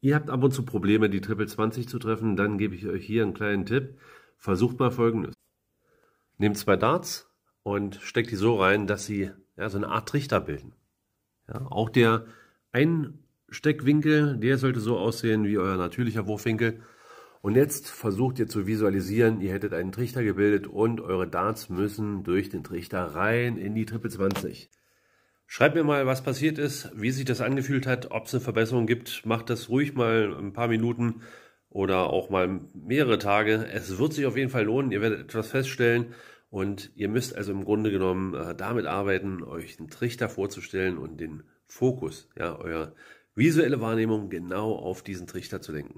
Ihr habt ab und zu Probleme, die Triple 20 zu treffen, dann gebe ich euch hier einen kleinen Tipp. Versucht mal folgendes. Nehmt zwei Darts und steckt die so rein, dass sie ja, so eine Art Trichter bilden. Ja, auch der Einsteckwinkel, der sollte so aussehen wie euer natürlicher Wurfwinkel. Und jetzt versucht ihr zu visualisieren, ihr hättet einen Trichter gebildet und eure Darts müssen durch den Trichter rein in die Triple 20. Schreibt mir mal, was passiert ist, wie sich das angefühlt hat, ob es eine Verbesserung gibt. Macht das ruhig mal ein paar Minuten oder auch mal mehrere Tage. Es wird sich auf jeden Fall lohnen. Ihr werdet etwas feststellen und ihr müsst also im Grunde genommen äh, damit arbeiten, euch einen Trichter vorzustellen und den Fokus, ja, euer visuelle Wahrnehmung genau auf diesen Trichter zu lenken.